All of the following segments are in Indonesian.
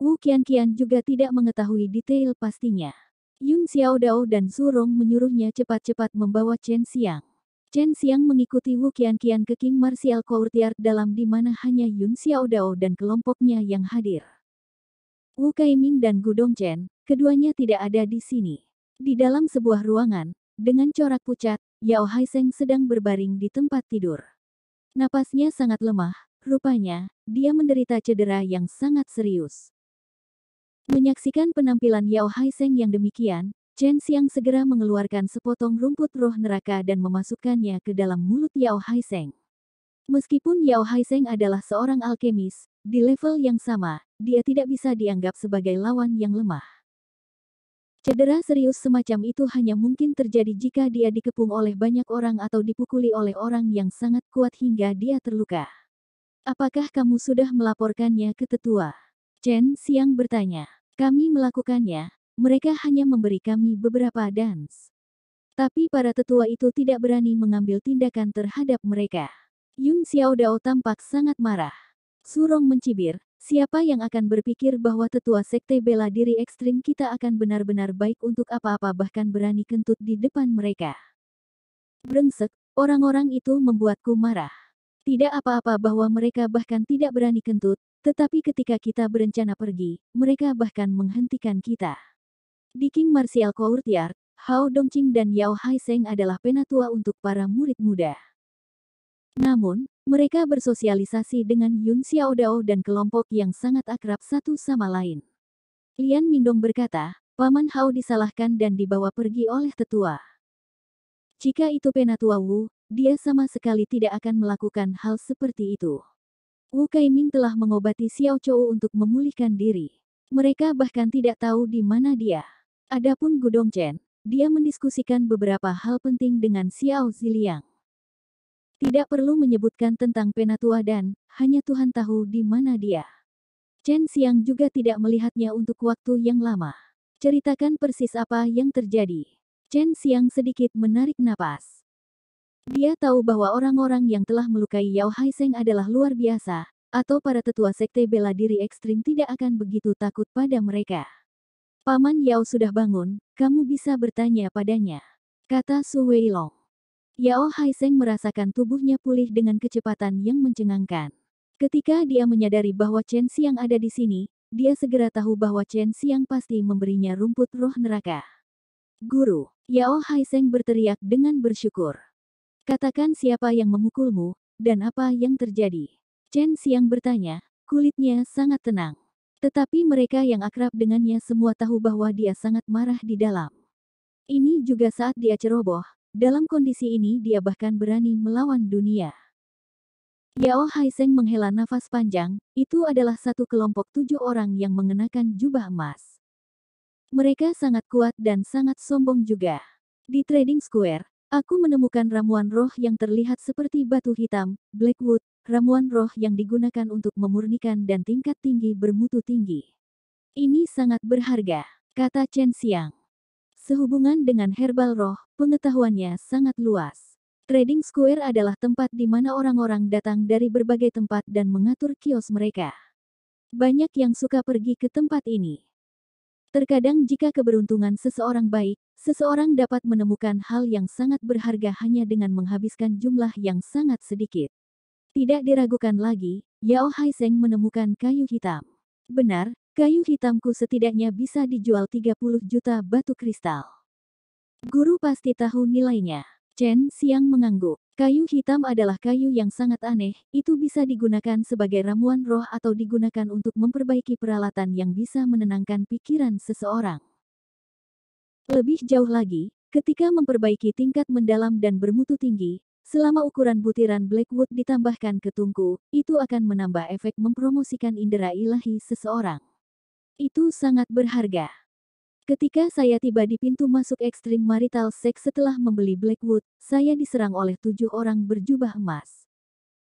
Wu Qianqian juga tidak mengetahui detail pastinya. Yun Xiao Dao dan Zurong menyuruhnya cepat-cepat membawa Chen Xiang. Chen Xiang mengikuti Wu Qianqian ke King Martial Courtyard dalam di mana hanya Yun Xiao Dao dan kelompoknya yang hadir. Wu Ming dan Gu Chen, keduanya tidak ada di sini. Di dalam sebuah ruangan, dengan corak pucat, Yao Haiseng sedang berbaring di tempat tidur. Napasnya sangat lemah, rupanya, dia menderita cedera yang sangat serius. Menyaksikan penampilan Yao Haiseng yang demikian, Chen Xiang segera mengeluarkan sepotong rumput roh neraka dan memasukkannya ke dalam mulut Yao Haiseng. Meskipun Yao Haiseng adalah seorang alkemis, di level yang sama, dia tidak bisa dianggap sebagai lawan yang lemah. Cedera serius semacam itu hanya mungkin terjadi jika dia dikepung oleh banyak orang atau dipukuli oleh orang yang sangat kuat hingga dia terluka. Apakah kamu sudah melaporkannya ke tetua? Chen Xiang bertanya. Kami melakukannya, mereka hanya memberi kami beberapa dance. Tapi para tetua itu tidak berani mengambil tindakan terhadap mereka. Yun Xiao Dao tampak sangat marah. Surong mencibir, siapa yang akan berpikir bahwa tetua sekte bela diri ekstrim kita akan benar-benar baik untuk apa-apa bahkan berani kentut di depan mereka. Brengsek, orang-orang itu membuatku marah. Tidak apa-apa bahwa mereka bahkan tidak berani kentut, tetapi ketika kita berencana pergi, mereka bahkan menghentikan kita. Di King Martial Courtyard, Hao Dongqing dan Yao Haiseng adalah penatua untuk para murid muda. Namun, mereka bersosialisasi dengan Yun Xiaodao dan kelompok yang sangat akrab satu sama lain. Lian Mindong berkata, Paman Hao disalahkan dan dibawa pergi oleh tetua. Jika itu penatua Wu, dia sama sekali tidak akan melakukan hal seperti itu. Wu Kaiming telah mengobati Xiao Chou untuk memulihkan diri. Mereka bahkan tidak tahu di mana dia. Adapun Gudong Chen, dia mendiskusikan beberapa hal penting dengan Xiao Ziliang. Tidak perlu menyebutkan tentang penatua dan hanya Tuhan tahu di mana dia. Chen Xiang juga tidak melihatnya untuk waktu yang lama. Ceritakan persis apa yang terjadi. Chen Xiang sedikit menarik napas. Dia tahu bahwa orang-orang yang telah melukai Yao Haiseng adalah luar biasa, atau para tetua sekte bela diri ekstrim tidak akan begitu takut pada mereka. Paman Yao sudah bangun, kamu bisa bertanya padanya, kata Su Weilong. Yao Haiseng merasakan tubuhnya pulih dengan kecepatan yang mencengangkan. Ketika dia menyadari bahwa Chen Xiang ada di sini, dia segera tahu bahwa Chen Xiang pasti memberinya rumput roh neraka. Guru, Yao Haiseng berteriak dengan bersyukur. Katakan siapa yang memukulmu, dan apa yang terjadi. Chen Xiang bertanya, kulitnya sangat tenang. Tetapi mereka yang akrab dengannya semua tahu bahwa dia sangat marah di dalam. Ini juga saat dia ceroboh, dalam kondisi ini dia bahkan berani melawan dunia. Yao Haiseng menghela nafas panjang, itu adalah satu kelompok tujuh orang yang mengenakan jubah emas. Mereka sangat kuat dan sangat sombong juga. Di Trading Square, Aku menemukan ramuan roh yang terlihat seperti batu hitam, Blackwood, ramuan roh yang digunakan untuk memurnikan dan tingkat tinggi bermutu tinggi. Ini sangat berharga, kata Chen Xiang. Sehubungan dengan herbal roh, pengetahuannya sangat luas. Trading Square adalah tempat di mana orang-orang datang dari berbagai tempat dan mengatur kios mereka. Banyak yang suka pergi ke tempat ini. Terkadang jika keberuntungan seseorang baik, seseorang dapat menemukan hal yang sangat berharga hanya dengan menghabiskan jumlah yang sangat sedikit. Tidak diragukan lagi, Yao Haiseng menemukan kayu hitam. Benar, kayu hitamku setidaknya bisa dijual 30 juta batu kristal. Guru pasti tahu nilainya. Chen Siang mengangguk. Kayu hitam adalah kayu yang sangat aneh, itu bisa digunakan sebagai ramuan roh atau digunakan untuk memperbaiki peralatan yang bisa menenangkan pikiran seseorang. Lebih jauh lagi, ketika memperbaiki tingkat mendalam dan bermutu tinggi, selama ukuran butiran Blackwood ditambahkan ke tungku, itu akan menambah efek mempromosikan indera ilahi seseorang. Itu sangat berharga. Ketika saya tiba di pintu masuk ekstrim Marital Sex setelah membeli Blackwood, saya diserang oleh tujuh orang berjubah emas.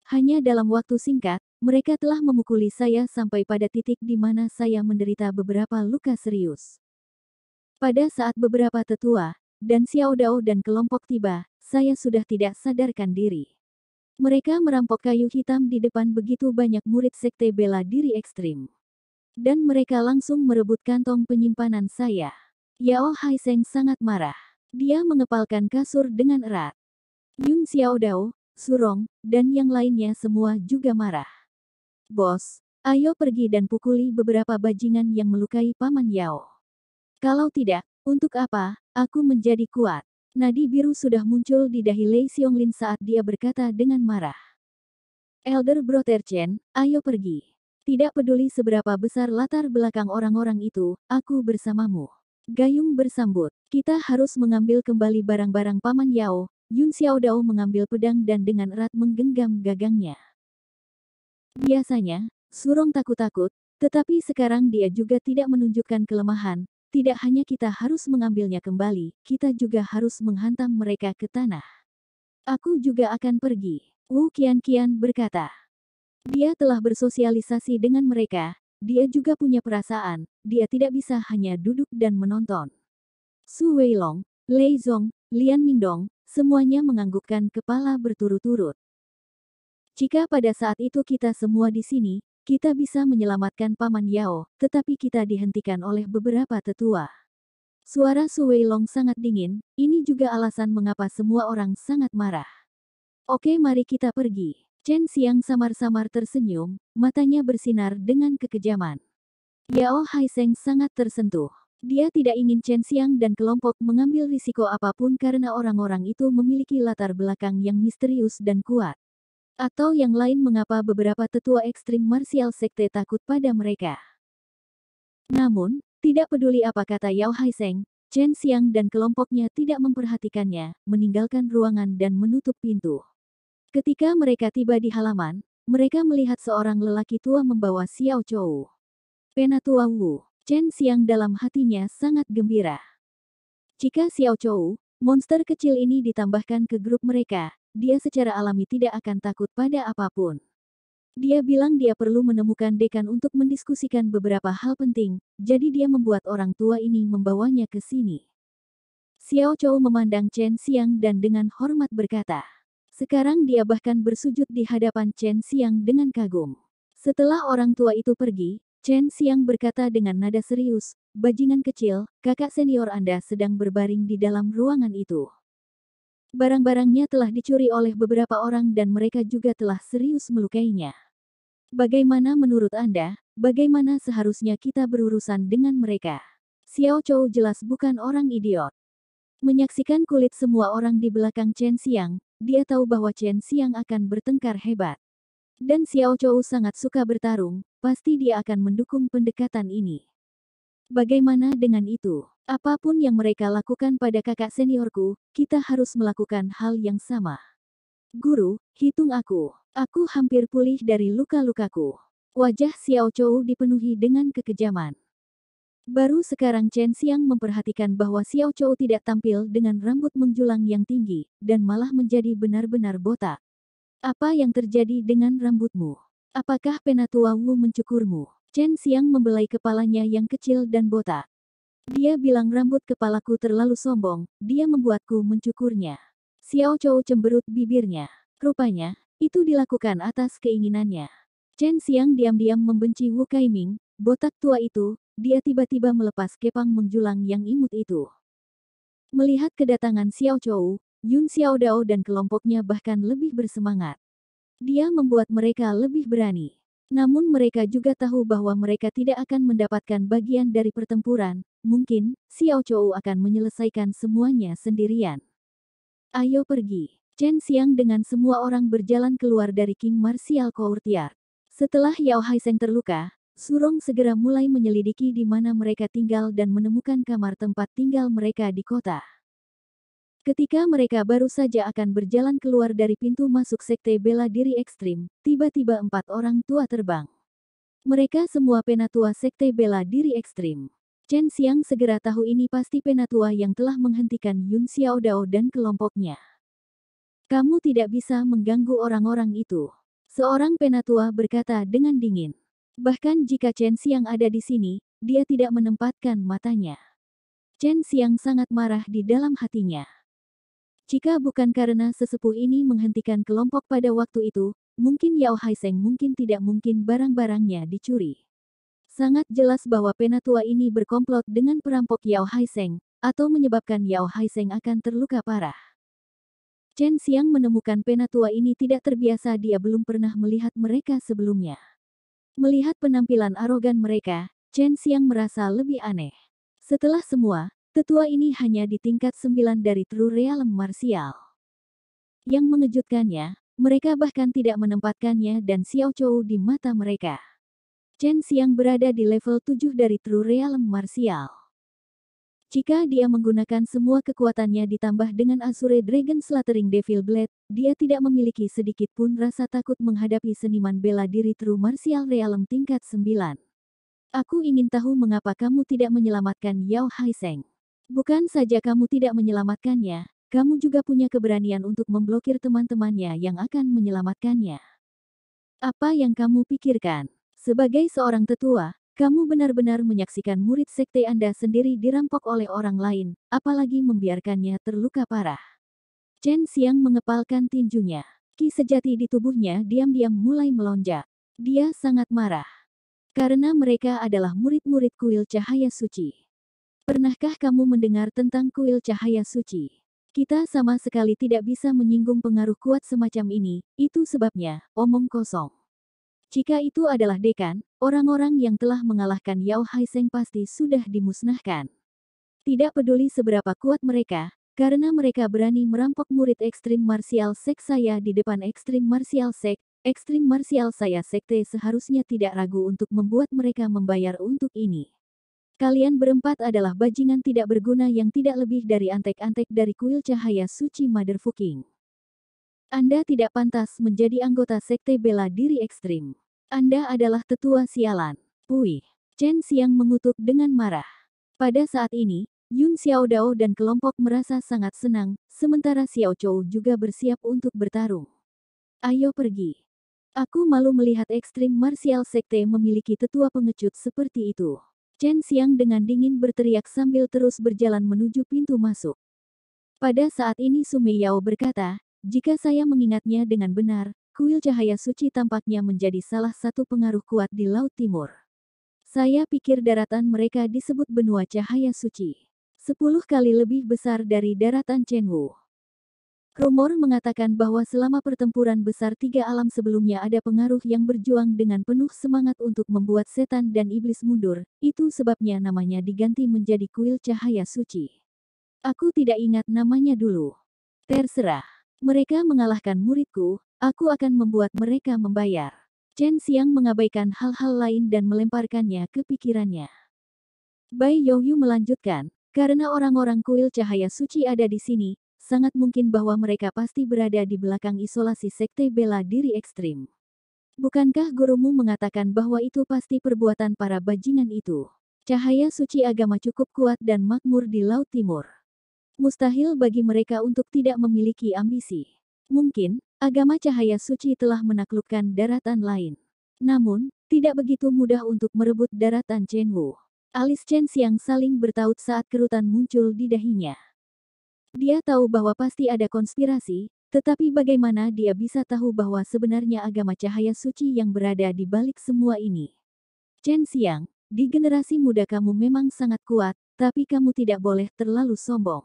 Hanya dalam waktu singkat, mereka telah memukuli saya sampai pada titik di mana saya menderita beberapa luka serius. Pada saat beberapa tetua, dan Xiao Dao dan kelompok tiba, saya sudah tidak sadarkan diri. Mereka merampok kayu hitam di depan begitu banyak murid sekte bela diri ekstrim. Dan mereka langsung merebut kantong penyimpanan saya. Yao Haiseng sangat marah. Dia mengepalkan kasur dengan erat. Yun Xiao Dao, Surong, dan yang lainnya semua juga marah. Bos, ayo pergi dan pukuli beberapa bajingan yang melukai Paman Yao. Kalau tidak, untuk apa, aku menjadi kuat? Nadi biru sudah muncul di dahi Lei Xionglin saat dia berkata dengan marah. Elder Brother Chen, ayo pergi. Tidak peduli seberapa besar latar belakang orang-orang itu, aku bersamamu. Gayung bersambut, kita harus mengambil kembali barang-barang Paman Yao. Yun Xiao Dao mengambil pedang dan dengan erat menggenggam gagangnya. Biasanya, Surong takut-takut, tetapi sekarang dia juga tidak menunjukkan kelemahan, tidak hanya kita harus mengambilnya kembali, kita juga harus menghantam mereka ke tanah. Aku juga akan pergi, Wu qian berkata. Dia telah bersosialisasi dengan mereka, dia juga punya perasaan, dia tidak bisa hanya duduk dan menonton. Su Weilong, Lei Zong, Lian Mingdong, semuanya menganggukkan kepala berturut-turut. Jika pada saat itu kita semua di sini, kita bisa menyelamatkan Paman Yao, tetapi kita dihentikan oleh beberapa tetua. Suara Sui Long sangat dingin, ini juga alasan mengapa semua orang sangat marah. Oke mari kita pergi. Chen Xiang samar-samar tersenyum, matanya bersinar dengan kekejaman. Yao Hai Haiseng sangat tersentuh. Dia tidak ingin Chen Xiang dan kelompok mengambil risiko apapun karena orang-orang itu memiliki latar belakang yang misterius dan kuat. Atau yang lain mengapa beberapa tetua ekstrim marsial sekte takut pada mereka. Namun, tidak peduli apa kata Yao Haiseng, Chen Xiang dan kelompoknya tidak memperhatikannya, meninggalkan ruangan dan menutup pintu. Ketika mereka tiba di halaman, mereka melihat seorang lelaki tua membawa Xiao Chou. Penatua Wu, Chen Xiang dalam hatinya sangat gembira. Jika Xiao Chou, monster kecil ini ditambahkan ke grup mereka, dia secara alami tidak akan takut pada apapun. Dia bilang dia perlu menemukan dekan untuk mendiskusikan beberapa hal penting, jadi dia membuat orang tua ini membawanya ke sini. Xiao Chou memandang Chen Xiang dan dengan hormat berkata. Sekarang dia bahkan bersujud di hadapan Chen Xiang dengan kagum. Setelah orang tua itu pergi, Chen Xiang berkata dengan nada serius, Bajingan kecil, kakak senior Anda sedang berbaring di dalam ruangan itu. Barang-barangnya telah dicuri oleh beberapa orang dan mereka juga telah serius melukainya. Bagaimana menurut Anda, bagaimana seharusnya kita berurusan dengan mereka? Xiao Chou jelas bukan orang idiot. Menyaksikan kulit semua orang di belakang Chen Xiang, dia tahu bahwa Chen Xiang akan bertengkar hebat. Dan Xiao Chou sangat suka bertarung, pasti dia akan mendukung pendekatan ini. Bagaimana dengan itu? Apapun yang mereka lakukan pada kakak seniorku, kita harus melakukan hal yang sama. Guru, hitung aku. Aku hampir pulih dari luka-lukaku. Wajah Xiao Chou dipenuhi dengan kekejaman. Baru sekarang Chen Xiang memperhatikan bahwa Xiao Chou tidak tampil dengan rambut menjulang yang tinggi, dan malah menjadi benar-benar botak. Apa yang terjadi dengan rambutmu? Apakah Penatua Wu mencukurmu? Chen Xiang membelai kepalanya yang kecil dan botak. Dia bilang rambut kepalaku terlalu sombong, dia membuatku mencukurnya. Xiao Chou cemberut bibirnya. Rupanya, itu dilakukan atas keinginannya. Chen Xiang diam-diam membenci Wu Kaiming, botak tua itu, dia tiba-tiba melepas kepang menjulang yang imut itu. Melihat kedatangan Xiao Chou, Yun Xiao Dao dan kelompoknya bahkan lebih bersemangat. Dia membuat mereka lebih berani. Namun mereka juga tahu bahwa mereka tidak akan mendapatkan bagian dari pertempuran, mungkin, Xiao Chou akan menyelesaikan semuanya sendirian. Ayo pergi. Chen Xiang dengan semua orang berjalan keluar dari King Martial Courtyard. Setelah Yao Haiseng terluka, Surong segera mulai menyelidiki di mana mereka tinggal dan menemukan kamar tempat tinggal mereka di kota. Ketika mereka baru saja akan berjalan keluar dari pintu masuk sekte bela diri ekstrim, tiba-tiba empat orang tua terbang. Mereka semua penatua sekte bela diri ekstrim. Chen Xiang segera tahu ini pasti penatua yang telah menghentikan Yun Xiao Dao dan kelompoknya. Kamu tidak bisa mengganggu orang-orang itu. Seorang penatua berkata dengan dingin. Bahkan jika Chen Xiang ada di sini, dia tidak menempatkan matanya. Chen Xiang sangat marah di dalam hatinya. Jika bukan karena sesepuh ini menghentikan kelompok pada waktu itu, mungkin Yao Haiseng mungkin tidak mungkin barang-barangnya dicuri. Sangat jelas bahwa penatua ini berkomplot dengan perampok Yao Haiseng, atau menyebabkan Yao Haiseng akan terluka parah. Chen Xiang menemukan penatua ini tidak terbiasa dia belum pernah melihat mereka sebelumnya. Melihat penampilan arogan mereka, Chen Xiang merasa lebih aneh. Setelah semua, Tetua ini hanya di tingkat 9 dari True Realm Martial. Yang mengejutkannya, mereka bahkan tidak menempatkannya dan Xiao Chou di mata mereka. Chen Xiang berada di level 7 dari True Realm Martial. Jika dia menggunakan semua kekuatannya ditambah dengan Azure Dragon Slattering Devil Blade, dia tidak memiliki sedikit pun rasa takut menghadapi seniman bela diri True Martial Realm tingkat 9. Aku ingin tahu mengapa kamu tidak menyelamatkan Yao Haiseng. Bukan saja kamu tidak menyelamatkannya, kamu juga punya keberanian untuk memblokir teman-temannya yang akan menyelamatkannya. Apa yang kamu pikirkan? Sebagai seorang tetua, kamu benar-benar menyaksikan murid sekte Anda sendiri dirampok oleh orang lain, apalagi membiarkannya terluka parah. Chen Xiang mengepalkan tinjunya. Ki sejati di tubuhnya diam-diam mulai melonjak. Dia sangat marah. Karena mereka adalah murid-murid kuil cahaya suci. Pernahkah kamu mendengar tentang kuil cahaya suci? Kita sama sekali tidak bisa menyinggung pengaruh kuat semacam ini, itu sebabnya, omong kosong. Jika itu adalah dekan, orang-orang yang telah mengalahkan Yao Haiseng pasti sudah dimusnahkan. Tidak peduli seberapa kuat mereka, karena mereka berani merampok murid ekstrim martial sek saya di depan ekstrim martial sek, ekstrim martial saya sekte seharusnya tidak ragu untuk membuat mereka membayar untuk ini. Kalian berempat adalah bajingan tidak berguna yang tidak lebih dari antek-antek dari kuil cahaya suci Motherfucking. Anda tidak pantas menjadi anggota sekte bela diri ekstrim. Anda adalah tetua sialan. Pui Chen Xiang mengutuk dengan marah. Pada saat ini, Yun Xiao Dao dan kelompok merasa sangat senang, sementara Xiao Chou juga bersiap untuk bertarung. Ayo pergi. Aku malu melihat ekstrim martial sekte memiliki tetua pengecut seperti itu. Chen Xiang dengan dingin berteriak sambil terus berjalan menuju pintu masuk. Pada saat ini Sume Yao berkata, jika saya mengingatnya dengan benar, kuil cahaya suci tampaknya menjadi salah satu pengaruh kuat di Laut Timur. Saya pikir daratan mereka disebut benua cahaya suci. Sepuluh kali lebih besar dari daratan Chen Wu. Rumor mengatakan bahwa selama pertempuran besar tiga alam sebelumnya ada pengaruh yang berjuang dengan penuh semangat untuk membuat setan dan iblis mundur, itu sebabnya namanya diganti menjadi kuil cahaya suci. Aku tidak ingat namanya dulu. Terserah. Mereka mengalahkan muridku, aku akan membuat mereka membayar. Chen Xiang mengabaikan hal-hal lain dan melemparkannya ke pikirannya. Bai Yongyu melanjutkan, karena orang-orang kuil cahaya suci ada di sini, sangat mungkin bahwa mereka pasti berada di belakang isolasi sekte bela diri ekstrim. Bukankah gurumu mengatakan bahwa itu pasti perbuatan para bajingan itu? Cahaya suci agama cukup kuat dan makmur di Laut Timur. Mustahil bagi mereka untuk tidak memiliki ambisi. Mungkin, agama cahaya suci telah menaklukkan daratan lain. Namun, tidak begitu mudah untuk merebut daratan Chen Wu. Alis Chen Siang saling bertaut saat kerutan muncul di dahinya. Dia tahu bahwa pasti ada konspirasi, tetapi bagaimana dia bisa tahu bahwa sebenarnya agama cahaya suci yang berada di balik semua ini? Chen Xiang, di generasi muda kamu memang sangat kuat, tapi kamu tidak boleh terlalu sombong.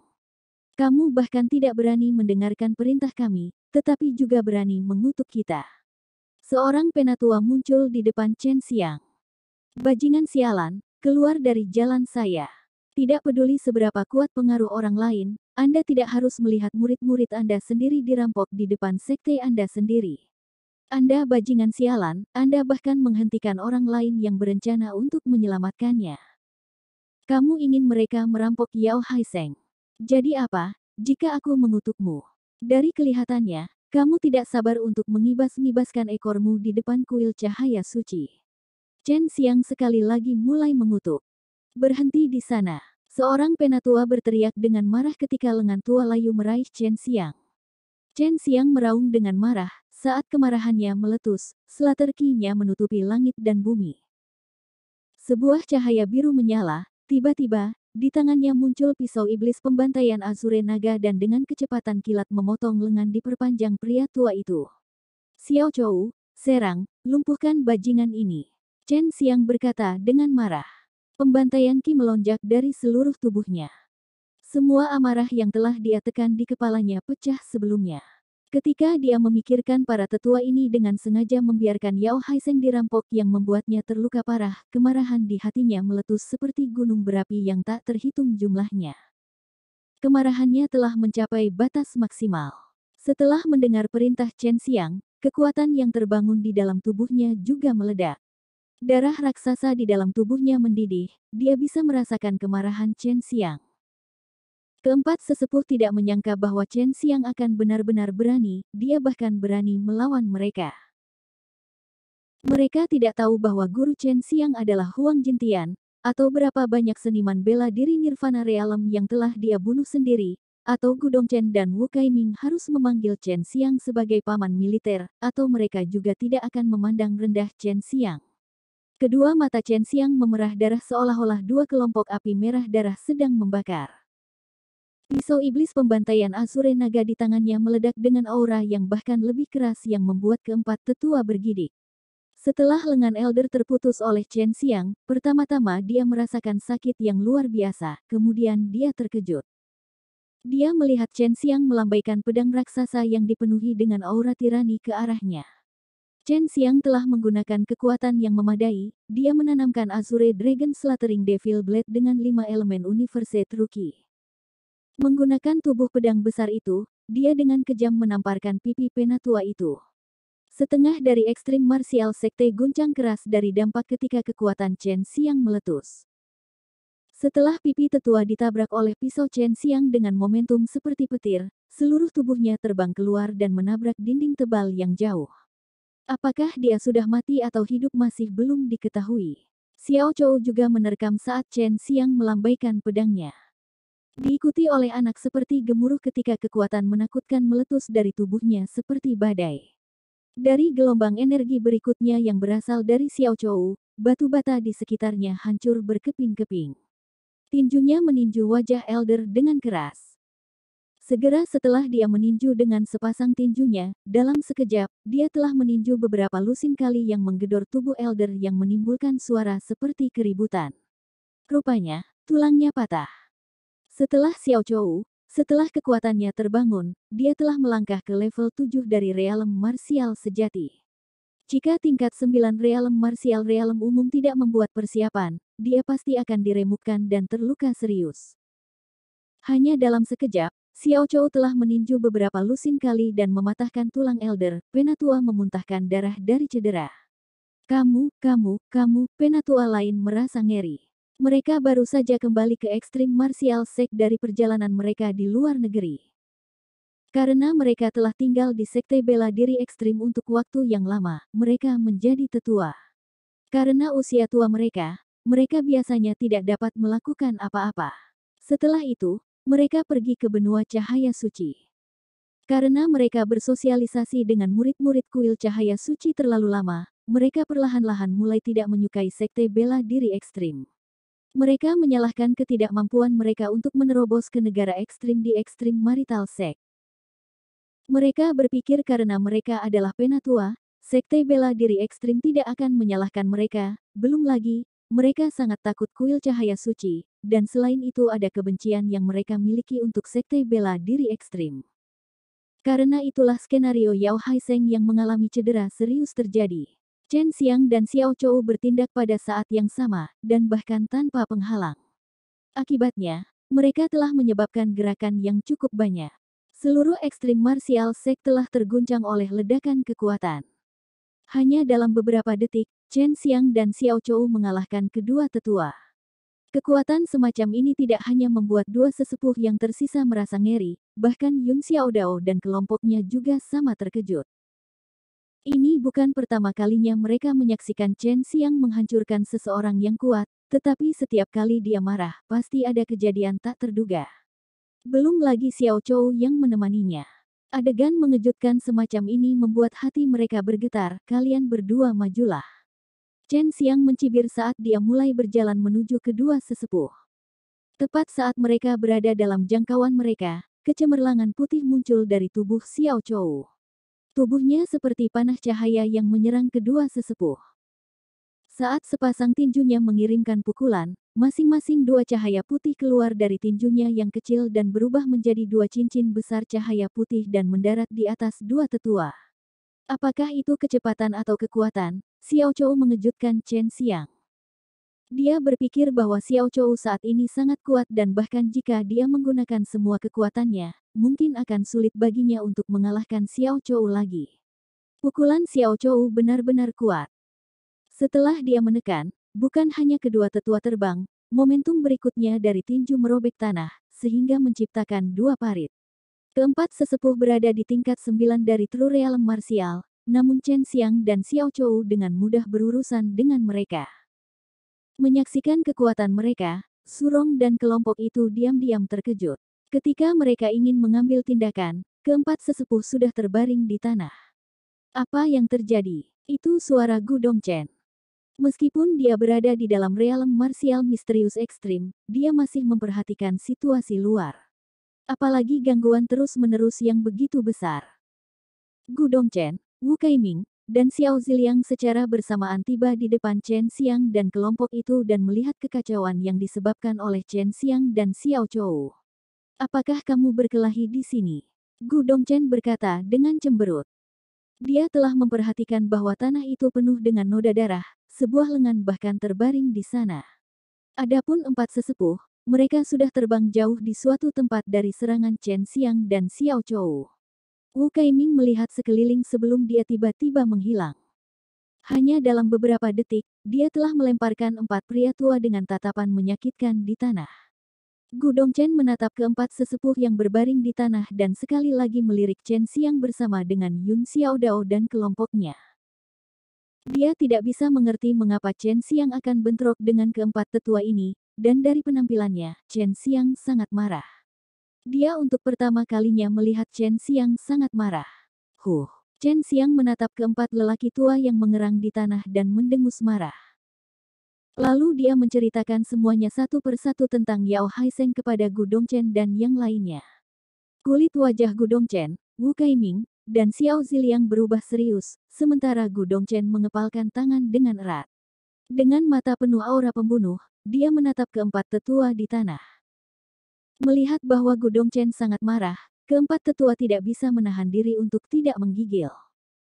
Kamu bahkan tidak berani mendengarkan perintah kami, tetapi juga berani mengutuk kita. Seorang penatua muncul di depan Chen Xiang. Bajingan sialan, keluar dari jalan saya. Tidak peduli seberapa kuat pengaruh orang lain, Anda tidak harus melihat murid-murid Anda sendiri dirampok di depan sekte Anda sendiri. Anda bajingan sialan, Anda bahkan menghentikan orang lain yang berencana untuk menyelamatkannya. Kamu ingin mereka merampok Yao Haiseng. Jadi apa, jika aku mengutukmu? Dari kelihatannya, kamu tidak sabar untuk mengibas-ngibaskan ekormu di depan kuil cahaya suci. Chen Siang sekali lagi mulai mengutuk. Berhenti di sana. Seorang penatua berteriak dengan marah ketika lengan tua layu meraih Chen Xiang. Chen Xiang meraung dengan marah, saat kemarahannya meletus, kinya menutupi langit dan bumi. Sebuah cahaya biru menyala, tiba-tiba, di tangannya muncul pisau iblis pembantaian Azure Naga dan dengan kecepatan kilat memotong lengan diperpanjang pria tua itu. Xiao Chou, serang, lumpuhkan bajingan ini. Chen Xiang berkata dengan marah. Pembantaian Ki melonjak dari seluruh tubuhnya. Semua amarah yang telah dia tekan di kepalanya pecah sebelumnya. Ketika dia memikirkan para tetua ini dengan sengaja membiarkan Yao Haiseng dirampok yang membuatnya terluka parah, kemarahan di hatinya meletus seperti gunung berapi yang tak terhitung jumlahnya. Kemarahannya telah mencapai batas maksimal. Setelah mendengar perintah Chen Xiang, kekuatan yang terbangun di dalam tubuhnya juga meledak. Darah raksasa di dalam tubuhnya mendidih, dia bisa merasakan kemarahan Chen Xiang. Keempat sesepuh tidak menyangka bahwa Chen Xiang akan benar-benar berani, dia bahkan berani melawan mereka. Mereka tidak tahu bahwa guru Chen Xiang adalah Huang Jintian, atau berapa banyak seniman bela diri Nirvana Realm yang telah dia bunuh sendiri, atau Gudong Chen dan Wu Kaiming harus memanggil Chen Xiang sebagai paman militer, atau mereka juga tidak akan memandang rendah Chen Xiang. Kedua mata Chen Xiang memerah darah seolah-olah dua kelompok api merah darah sedang membakar. Pisau iblis pembantaian Azure Naga di tangannya meledak dengan aura yang bahkan lebih keras yang membuat keempat tetua bergidik. Setelah lengan Elder terputus oleh Chen Xiang, pertama-tama dia merasakan sakit yang luar biasa, kemudian dia terkejut. Dia melihat Chen Xiang melambaikan pedang raksasa yang dipenuhi dengan aura tirani ke arahnya. Chen Xiang telah menggunakan kekuatan yang memadai, dia menanamkan Azure Dragon Slattering Devil Blade dengan lima elemen Universe Truki. Menggunakan tubuh pedang besar itu, dia dengan kejam menamparkan pipi penatua itu. Setengah dari ekstrim martial sekte guncang keras dari dampak ketika kekuatan Chen Xiang meletus. Setelah pipi tetua ditabrak oleh pisau Chen Xiang dengan momentum seperti petir, seluruh tubuhnya terbang keluar dan menabrak dinding tebal yang jauh. Apakah dia sudah mati atau hidup masih belum diketahui. Xiao Chou juga menerkam saat Chen Xiang melambaikan pedangnya. Diikuti oleh anak seperti gemuruh ketika kekuatan menakutkan meletus dari tubuhnya seperti badai. Dari gelombang energi berikutnya yang berasal dari Xiao Chou, batu bata di sekitarnya hancur berkeping-keping. Tinjunya meninju wajah Elder dengan keras. Segera setelah dia meninju dengan sepasang tinjunya, dalam sekejap, dia telah meninju beberapa lusin kali yang menggedor tubuh Elder yang menimbulkan suara seperti keributan. Rupanya, tulangnya patah. Setelah Xiao Chou, setelah kekuatannya terbangun, dia telah melangkah ke level 7 dari realem Martial sejati. Jika tingkat 9 realem Martial realem umum tidak membuat persiapan, dia pasti akan diremukkan dan terluka serius. Hanya dalam sekejap, Xiao Chou telah meninju beberapa lusin kali dan mematahkan tulang elder, Penatua memuntahkan darah dari cedera. Kamu, kamu, kamu, Penatua lain merasa ngeri. Mereka baru saja kembali ke ekstrim martial sek dari perjalanan mereka di luar negeri. Karena mereka telah tinggal di sekte bela diri ekstrim untuk waktu yang lama, mereka menjadi tetua. Karena usia tua mereka, mereka biasanya tidak dapat melakukan apa-apa. Setelah itu, mereka pergi ke benua cahaya suci. Karena mereka bersosialisasi dengan murid-murid kuil cahaya suci terlalu lama, mereka perlahan-lahan mulai tidak menyukai sekte bela diri ekstrim. Mereka menyalahkan ketidakmampuan mereka untuk menerobos ke negara ekstrim di ekstrim marital sek. Mereka berpikir karena mereka adalah penatua, sekte bela diri ekstrim tidak akan menyalahkan mereka, belum lagi, mereka sangat takut kuil cahaya suci, dan selain itu ada kebencian yang mereka miliki untuk sekte bela diri ekstrim. Karena itulah skenario Yao Haiseng yang mengalami cedera serius terjadi. Chen Xiang dan Xiao Chou bertindak pada saat yang sama, dan bahkan tanpa penghalang. Akibatnya, mereka telah menyebabkan gerakan yang cukup banyak. Seluruh ekstrim martial sek telah terguncang oleh ledakan kekuatan. Hanya dalam beberapa detik, Chen Xiang dan Xiao Chou mengalahkan kedua tetua. Kekuatan semacam ini tidak hanya membuat dua sesepuh yang tersisa merasa ngeri, bahkan Yun Xiaodao dan kelompoknya juga sama terkejut. Ini bukan pertama kalinya mereka menyaksikan Chen Xiang menghancurkan seseorang yang kuat, tetapi setiap kali dia marah, pasti ada kejadian tak terduga. Belum lagi Xiao Chou yang menemaninya. Adegan mengejutkan semacam ini membuat hati mereka bergetar, kalian berdua majulah. Chen Xiang mencibir saat dia mulai berjalan menuju kedua sesepuh. Tepat saat mereka berada dalam jangkauan mereka, kecemerlangan putih muncul dari tubuh Xiao Chou. Tubuhnya seperti panah cahaya yang menyerang kedua sesepuh. Saat sepasang tinjunya mengirimkan pukulan, masing-masing dua cahaya putih keluar dari tinjunya yang kecil dan berubah menjadi dua cincin besar cahaya putih dan mendarat di atas dua tetua. Apakah itu kecepatan atau kekuatan, Xiao Chou mengejutkan Chen Xiang. Dia berpikir bahwa Xiao Chou saat ini sangat kuat dan bahkan jika dia menggunakan semua kekuatannya, mungkin akan sulit baginya untuk mengalahkan Xiao Chou lagi. Pukulan Xiao Chou benar-benar kuat. Setelah dia menekan, bukan hanya kedua tetua terbang, momentum berikutnya dari tinju merobek tanah, sehingga menciptakan dua parit. Keempat sesepuh berada di tingkat sembilan dari True Realm Martial, namun Chen Xiang dan Xiao Chou dengan mudah berurusan dengan mereka. Menyaksikan kekuatan mereka, Surong dan kelompok itu diam-diam terkejut. Ketika mereka ingin mengambil tindakan, keempat sesepuh sudah terbaring di tanah. Apa yang terjadi? Itu suara Gu Dong Chen. Meskipun dia berada di dalam realm martial misterius ekstrim, dia masih memperhatikan situasi luar. Apalagi gangguan terus-menerus yang begitu besar. Gu Dong Chen, Wu Kaiming dan Xiao Ziliang secara bersamaan tiba di depan Chen Xiang dan kelompok itu dan melihat kekacauan yang disebabkan oleh Chen Xiang dan Xiao Chou. Apakah kamu berkelahi di sini? Gu Dongchen berkata dengan cemberut. Dia telah memperhatikan bahwa tanah itu penuh dengan noda darah, sebuah lengan bahkan terbaring di sana. Adapun empat sesepuh, mereka sudah terbang jauh di suatu tempat dari serangan Chen Xiang dan Xiao Chou. Wu Kaiming melihat sekeliling sebelum dia tiba-tiba menghilang. Hanya dalam beberapa detik, dia telah melemparkan empat pria tua dengan tatapan menyakitkan di tanah. Gudong Chen menatap keempat sesepuh yang berbaring di tanah dan sekali lagi melirik Chen Xiang bersama dengan Yun Xiao Dao dan kelompoknya. Dia tidak bisa mengerti mengapa Chen Xiang akan bentrok dengan keempat tetua ini, dan dari penampilannya, Chen Xiang sangat marah. Dia untuk pertama kalinya melihat Chen Xiang sangat marah. Huh! Chen Xiang menatap keempat lelaki tua yang mengerang di tanah dan mendengus marah. Lalu dia menceritakan semuanya satu persatu tentang Yao Haiseng kepada Gudong Chen dan yang lainnya. Kulit wajah Gudong Chen, Wu Kaiming, dan Xiao Ziliang berubah serius, sementara Gudong Chen mengepalkan tangan dengan erat. Dengan mata penuh aura pembunuh, dia menatap keempat tetua di tanah. Melihat bahwa Gudong Chen sangat marah, keempat tetua tidak bisa menahan diri untuk tidak menggigil.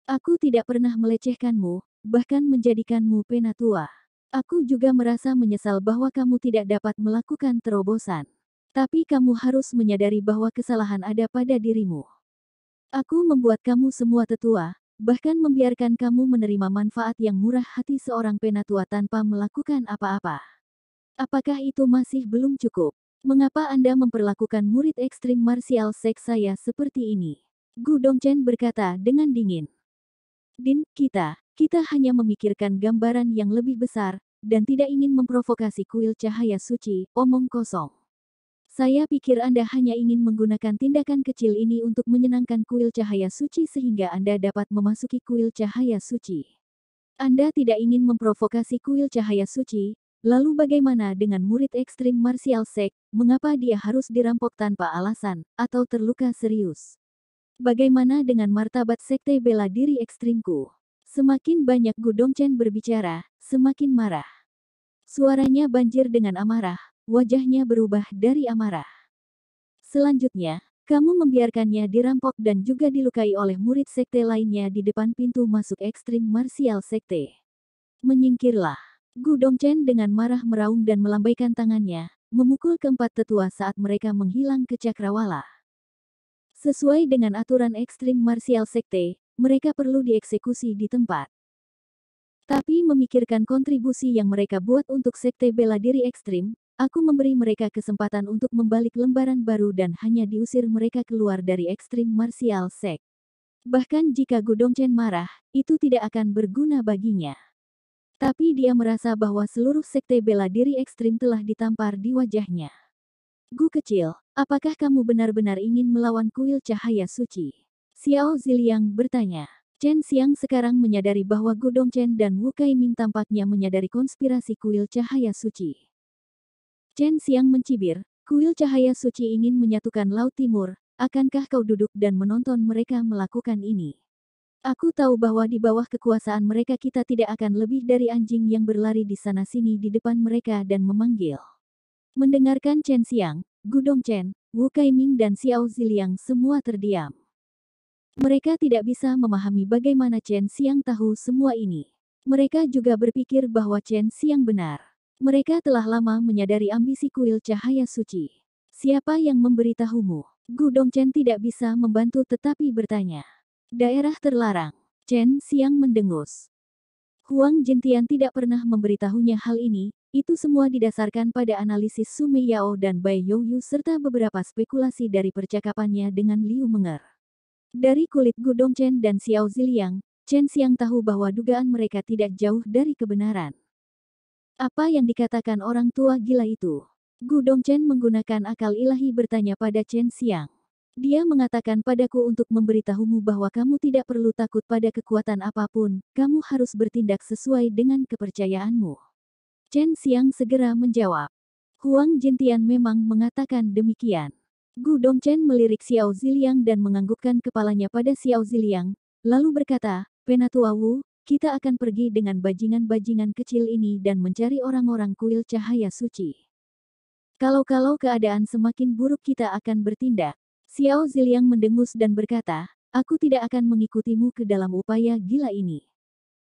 Aku tidak pernah melecehkanmu, bahkan menjadikanmu penatua. Aku juga merasa menyesal bahwa kamu tidak dapat melakukan terobosan. Tapi kamu harus menyadari bahwa kesalahan ada pada dirimu. Aku membuat kamu semua tetua, bahkan membiarkan kamu menerima manfaat yang murah hati seorang penatua tanpa melakukan apa-apa. Apakah itu masih belum cukup? Mengapa Anda memperlakukan murid ekstrim martial seks saya seperti ini? Gu Dongchen berkata dengan dingin. Din, kita, kita hanya memikirkan gambaran yang lebih besar, dan tidak ingin memprovokasi kuil cahaya suci, omong kosong. Saya pikir Anda hanya ingin menggunakan tindakan kecil ini untuk menyenangkan kuil cahaya suci sehingga Anda dapat memasuki kuil cahaya suci. Anda tidak ingin memprovokasi kuil cahaya suci, Lalu bagaimana dengan murid ekstrim martial sek, mengapa dia harus dirampok tanpa alasan, atau terluka serius? Bagaimana dengan martabat sekte bela diri ekstrimku? Semakin banyak Gudong Chen berbicara, semakin marah. Suaranya banjir dengan amarah, wajahnya berubah dari amarah. Selanjutnya, kamu membiarkannya dirampok dan juga dilukai oleh murid sekte lainnya di depan pintu masuk ekstrim martial sekte. Menyingkirlah. Gu Dongchen dengan marah meraung dan melambaikan tangannya, memukul keempat tetua saat mereka menghilang ke Cakrawala. Sesuai dengan aturan ekstrim martial sekte, mereka perlu dieksekusi di tempat. Tapi memikirkan kontribusi yang mereka buat untuk sekte bela diri ekstrim, aku memberi mereka kesempatan untuk membalik lembaran baru dan hanya diusir mereka keluar dari ekstrim martial sek. Bahkan jika Gu Dongchen marah, itu tidak akan berguna baginya. Tapi dia merasa bahwa seluruh sekte bela diri ekstrim telah ditampar di wajahnya. Gu kecil, apakah kamu benar-benar ingin melawan kuil cahaya suci? Xiao Ziliang bertanya. Chen Xiang sekarang menyadari bahwa Gudong Chen dan Wu Kaiming tampaknya menyadari konspirasi kuil cahaya suci. Chen Xiang mencibir, kuil cahaya suci ingin menyatukan Laut Timur, akankah kau duduk dan menonton mereka melakukan ini? Aku tahu bahwa di bawah kekuasaan mereka kita tidak akan lebih dari anjing yang berlari di sana-sini di depan mereka dan memanggil. Mendengarkan Chen Xiang, Gudong Chen, Wu Ming dan Xiao Ziliang semua terdiam. Mereka tidak bisa memahami bagaimana Chen Xiang tahu semua ini. Mereka juga berpikir bahwa Chen Xiang benar. Mereka telah lama menyadari ambisi kuil cahaya suci. Siapa yang memberitahumu? Gudong Chen tidak bisa membantu tetapi bertanya. Daerah terlarang. Chen Xiang mendengus. Huang Jentian tidak pernah memberitahunya hal ini, itu semua didasarkan pada analisis Sume Yao dan Bai Youyu serta beberapa spekulasi dari percakapannya dengan Liu Menger. Dari kulit Gudong Chen dan Xiao Ziliang, Chen Xiang tahu bahwa dugaan mereka tidak jauh dari kebenaran. Apa yang dikatakan orang tua gila itu? Gudong Chen menggunakan akal ilahi bertanya pada Chen Xiang. Dia mengatakan padaku untuk memberitahumu bahwa kamu tidak perlu takut pada kekuatan apapun, kamu harus bertindak sesuai dengan kepercayaanmu. Chen Xiang segera menjawab. Huang Jintian memang mengatakan demikian. Gu Dongchen melirik Xiao Ziliang dan menganggukkan kepalanya pada Xiao Ziliang, lalu berkata, Penatua Wu, kita akan pergi dengan bajingan-bajingan kecil ini dan mencari orang-orang kuil cahaya suci. Kalau-kalau keadaan semakin buruk kita akan bertindak. Xiao Ziliang mendengus dan berkata, aku tidak akan mengikutimu ke dalam upaya gila ini.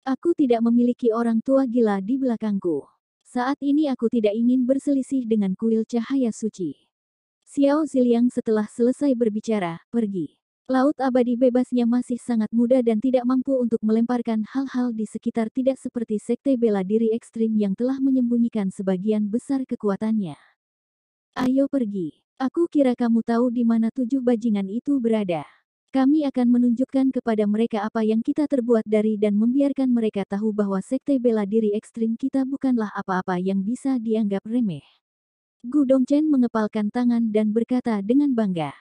Aku tidak memiliki orang tua gila di belakangku. Saat ini aku tidak ingin berselisih dengan kuil cahaya suci. Xiao Ziliang setelah selesai berbicara, pergi. Laut abadi bebasnya masih sangat muda dan tidak mampu untuk melemparkan hal-hal di sekitar tidak seperti sekte bela diri ekstrim yang telah menyembunyikan sebagian besar kekuatannya. Ayo pergi. Aku kira kamu tahu di mana tujuh bajingan itu berada. Kami akan menunjukkan kepada mereka apa yang kita terbuat dari dan membiarkan mereka tahu bahwa sekte bela diri ekstrim kita bukanlah apa-apa yang bisa dianggap remeh. Gu Dongchen mengepalkan tangan dan berkata dengan bangga.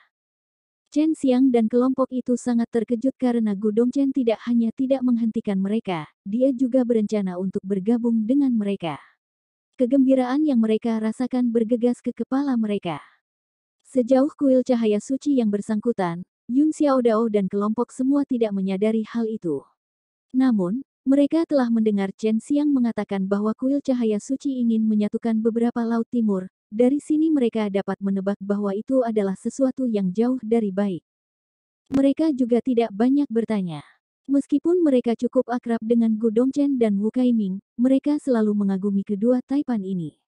Chen Xiang dan kelompok itu sangat terkejut karena Gu Dongchen tidak hanya tidak menghentikan mereka, dia juga berencana untuk bergabung dengan mereka. Kegembiraan yang mereka rasakan bergegas ke kepala mereka. Sejauh kuil cahaya suci yang bersangkutan, Yun Xiao Dao dan kelompok semua tidak menyadari hal itu. Namun, mereka telah mendengar Chen Xiang mengatakan bahwa kuil cahaya suci ingin menyatukan beberapa laut timur, dari sini mereka dapat menebak bahwa itu adalah sesuatu yang jauh dari baik. Mereka juga tidak banyak bertanya. Meskipun mereka cukup akrab dengan Gu Dongchen dan Wu Kaiming, mereka selalu mengagumi kedua Taipan ini.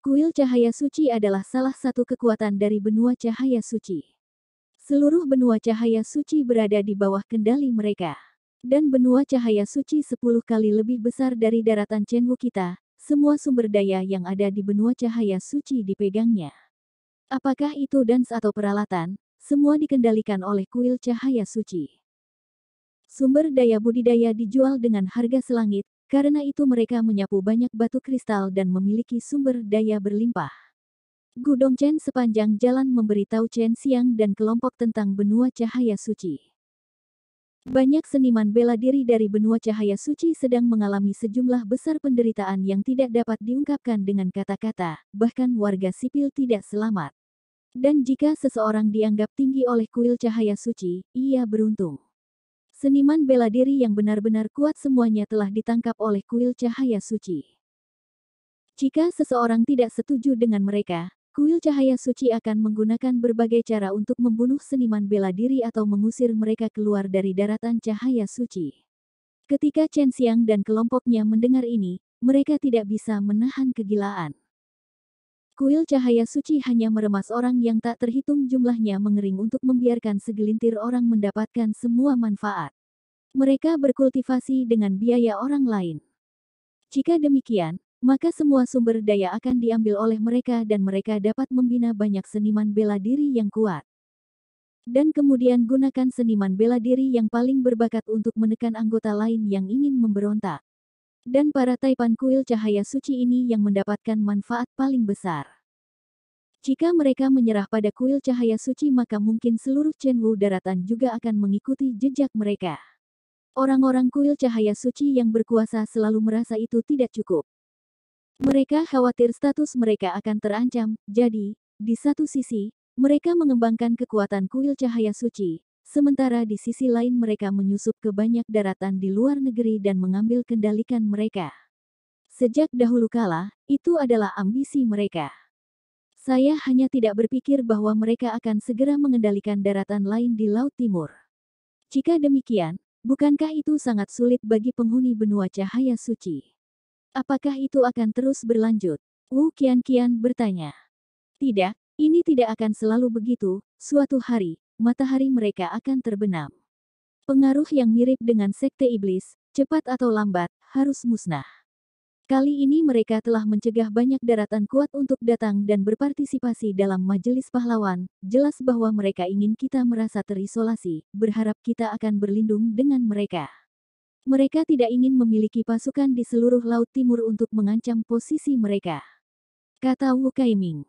Kuil Cahaya Suci adalah salah satu kekuatan dari benua Cahaya Suci. Seluruh benua Cahaya Suci berada di bawah kendali mereka. Dan benua Cahaya Suci 10 kali lebih besar dari daratan Chen Chenwu kita, semua sumber daya yang ada di benua Cahaya Suci dipegangnya. Apakah itu dance atau peralatan, semua dikendalikan oleh kuil Cahaya Suci. Sumber daya budidaya dijual dengan harga selangit, karena itu mereka menyapu banyak batu kristal dan memiliki sumber daya berlimpah. Gudong Chen sepanjang jalan memberitahu Chen Siang dan kelompok tentang benua cahaya suci. Banyak seniman bela diri dari benua cahaya suci sedang mengalami sejumlah besar penderitaan yang tidak dapat diungkapkan dengan kata-kata, bahkan warga sipil tidak selamat. Dan jika seseorang dianggap tinggi oleh kuil cahaya suci, ia beruntung. Seniman bela diri yang benar-benar kuat semuanya telah ditangkap oleh kuil cahaya suci. Jika seseorang tidak setuju dengan mereka, kuil cahaya suci akan menggunakan berbagai cara untuk membunuh seniman bela diri atau mengusir mereka keluar dari daratan cahaya suci. Ketika Chen Xiang dan kelompoknya mendengar ini, mereka tidak bisa menahan kegilaan. Kuil cahaya suci hanya meremas orang yang tak terhitung jumlahnya mengering untuk membiarkan segelintir orang mendapatkan semua manfaat. Mereka berkultivasi dengan biaya orang lain. Jika demikian, maka semua sumber daya akan diambil oleh mereka dan mereka dapat membina banyak seniman bela diri yang kuat. Dan kemudian gunakan seniman bela diri yang paling berbakat untuk menekan anggota lain yang ingin memberontak. Dan para taipan kuil cahaya suci ini yang mendapatkan manfaat paling besar. Jika mereka menyerah pada kuil cahaya suci maka mungkin seluruh Chenwu daratan juga akan mengikuti jejak mereka. Orang-orang kuil cahaya suci yang berkuasa selalu merasa itu tidak cukup. Mereka khawatir status mereka akan terancam, jadi, di satu sisi, mereka mengembangkan kekuatan kuil cahaya suci, Sementara di sisi lain mereka menyusup ke banyak daratan di luar negeri dan mengambil kendalikan mereka. Sejak dahulu kala, itu adalah ambisi mereka. Saya hanya tidak berpikir bahwa mereka akan segera mengendalikan daratan lain di Laut Timur. Jika demikian, bukankah itu sangat sulit bagi penghuni benua cahaya suci? Apakah itu akan terus berlanjut? Wu Qian Qian bertanya. Tidak, ini tidak akan selalu begitu. Suatu hari, matahari mereka akan terbenam. Pengaruh yang mirip dengan sekte iblis, cepat atau lambat, harus musnah. Kali ini mereka telah mencegah banyak daratan kuat untuk datang dan berpartisipasi dalam majelis pahlawan. Jelas bahwa mereka ingin kita merasa terisolasi, berharap kita akan berlindung dengan mereka. Mereka tidak ingin memiliki pasukan di seluruh Laut Timur untuk mengancam posisi mereka. Kata Wu Kaiming.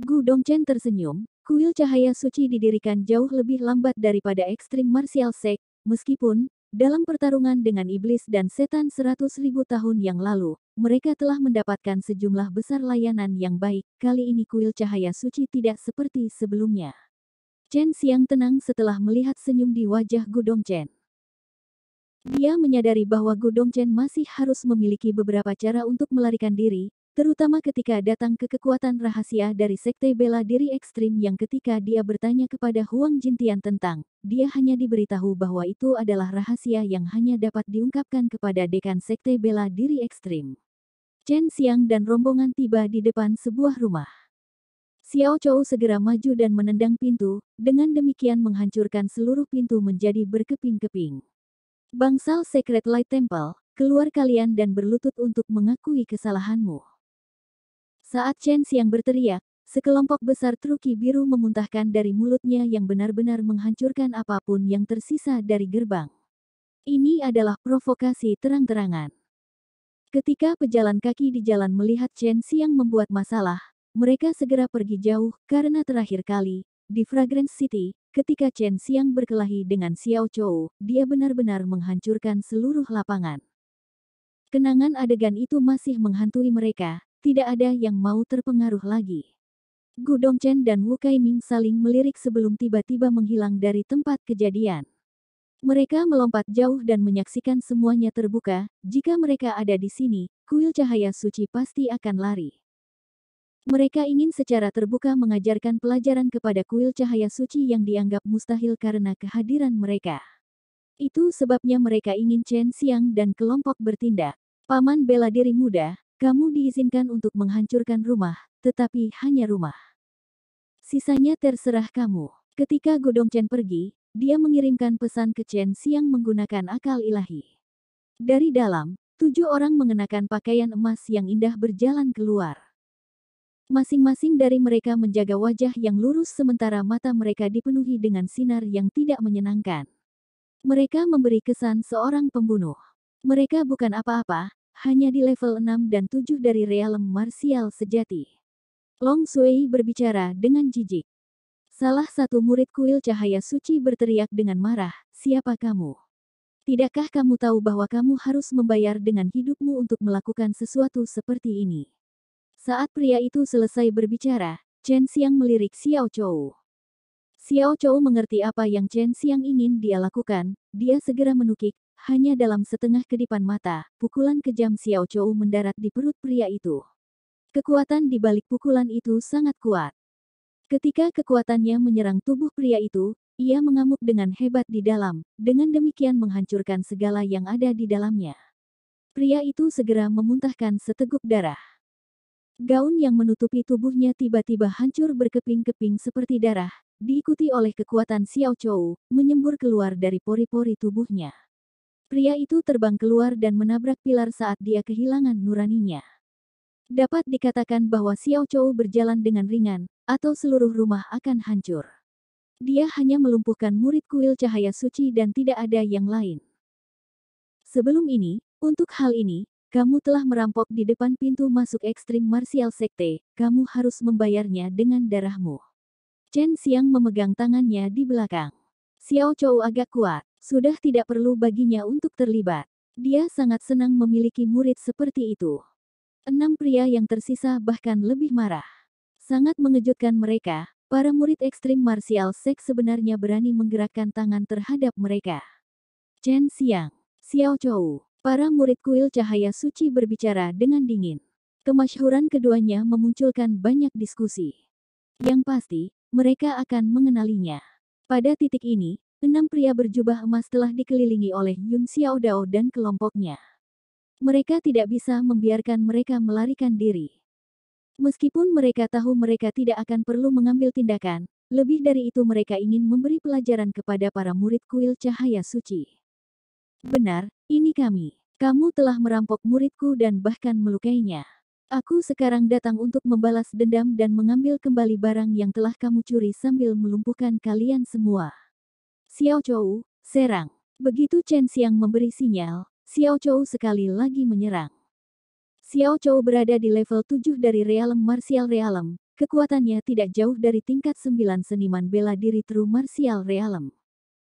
Gu Dongchen tersenyum, Kuil cahaya suci didirikan jauh lebih lambat daripada ekstrim martial sek, meskipun, dalam pertarungan dengan iblis dan setan 100.000 tahun yang lalu, mereka telah mendapatkan sejumlah besar layanan yang baik, kali ini kuil cahaya suci tidak seperti sebelumnya. Chen Xiang tenang setelah melihat senyum di wajah Gudong Chen. Dia menyadari bahwa Gudong Chen masih harus memiliki beberapa cara untuk melarikan diri, terutama ketika datang ke kekuatan rahasia dari sekte bela diri ekstrim yang ketika dia bertanya kepada Huang Jintian tentang, dia hanya diberitahu bahwa itu adalah rahasia yang hanya dapat diungkapkan kepada dekan sekte bela diri ekstrim. Chen Xiang dan rombongan tiba di depan sebuah rumah. Xiao Chou segera maju dan menendang pintu, dengan demikian menghancurkan seluruh pintu menjadi berkeping-keping. Bangsal Secret Light Temple, keluar kalian dan berlutut untuk mengakui kesalahanmu. Saat Chen Xiang berteriak, sekelompok besar truki biru memuntahkan dari mulutnya yang benar-benar menghancurkan apapun yang tersisa dari gerbang. Ini adalah provokasi terang-terangan. Ketika pejalan kaki di jalan melihat Chen Xiang membuat masalah, mereka segera pergi jauh karena terakhir kali, di Fragrance City, ketika Chen Xiang berkelahi dengan Xiao Chou, dia benar-benar menghancurkan seluruh lapangan. Kenangan adegan itu masih menghantui mereka, tidak ada yang mau terpengaruh lagi. Gu Dongchen dan Wu Kaiming saling melirik sebelum tiba-tiba menghilang dari tempat kejadian. Mereka melompat jauh dan menyaksikan semuanya terbuka, jika mereka ada di sini, kuil cahaya suci pasti akan lari. Mereka ingin secara terbuka mengajarkan pelajaran kepada kuil cahaya suci yang dianggap mustahil karena kehadiran mereka. Itu sebabnya mereka ingin Chen Xiang dan kelompok bertindak. Paman bela diri muda, kamu diizinkan untuk menghancurkan rumah, tetapi hanya rumah. Sisanya terserah kamu. Ketika Godong Chen pergi, dia mengirimkan pesan ke Chen Siang menggunakan akal ilahi. Dari dalam, tujuh orang mengenakan pakaian emas yang indah berjalan keluar. Masing-masing dari mereka menjaga wajah yang lurus sementara mata mereka dipenuhi dengan sinar yang tidak menyenangkan. Mereka memberi kesan seorang pembunuh. Mereka bukan apa-apa, hanya di level 6 dan 7 dari realem marsial sejati. Long Sui berbicara dengan jijik. Salah satu murid kuil cahaya suci berteriak dengan marah, siapa kamu? Tidakkah kamu tahu bahwa kamu harus membayar dengan hidupmu untuk melakukan sesuatu seperti ini? Saat pria itu selesai berbicara, Chen Xiang melirik Xiao Chou. Xiao Chou mengerti apa yang Chen Xiang ingin dia lakukan, dia segera menukik, hanya dalam setengah kedipan mata, pukulan kejam Xiao Chou mendarat di perut pria itu. Kekuatan di balik pukulan itu sangat kuat. Ketika kekuatannya menyerang tubuh pria itu, ia mengamuk dengan hebat di dalam, dengan demikian menghancurkan segala yang ada di dalamnya. Pria itu segera memuntahkan seteguk darah. Gaun yang menutupi tubuhnya tiba-tiba hancur berkeping-keping seperti darah, diikuti oleh kekuatan Xiao Chou, menyembur keluar dari pori-pori tubuhnya. Pria itu terbang keluar dan menabrak pilar saat dia kehilangan nuraninya. Dapat dikatakan bahwa Xiao Chou berjalan dengan ringan, atau seluruh rumah akan hancur. Dia hanya melumpuhkan murid kuil cahaya suci dan tidak ada yang lain. Sebelum ini, untuk hal ini, kamu telah merampok di depan pintu masuk ekstrim martial sekte, kamu harus membayarnya dengan darahmu. Chen Xiang memegang tangannya di belakang. Xiao Chou agak kuat. Sudah tidak perlu baginya untuk terlibat. Dia sangat senang memiliki murid seperti itu. Enam pria yang tersisa bahkan lebih marah. Sangat mengejutkan mereka, para murid ekstrim martial seks sebenarnya berani menggerakkan tangan terhadap mereka. Chen Xiang, Xiao Chou, para murid kuil cahaya suci berbicara dengan dingin. Kemasyhuran keduanya memunculkan banyak diskusi. Yang pasti, mereka akan mengenalinya. Pada titik ini, enam pria berjubah emas telah dikelilingi oleh Yun Dao dan kelompoknya. Mereka tidak bisa membiarkan mereka melarikan diri. Meskipun mereka tahu mereka tidak akan perlu mengambil tindakan, lebih dari itu mereka ingin memberi pelajaran kepada para murid kuil cahaya suci. Benar, ini kami. Kamu telah merampok muridku dan bahkan melukainya. Aku sekarang datang untuk membalas dendam dan mengambil kembali barang yang telah kamu curi sambil melumpuhkan kalian semua. Xiao Chou, serang. Begitu Chen Xiang memberi sinyal, Xiao Chou sekali lagi menyerang. Xiao Chou berada di level 7 dari realem martial realem, kekuatannya tidak jauh dari tingkat 9 seniman bela diri true martial realem.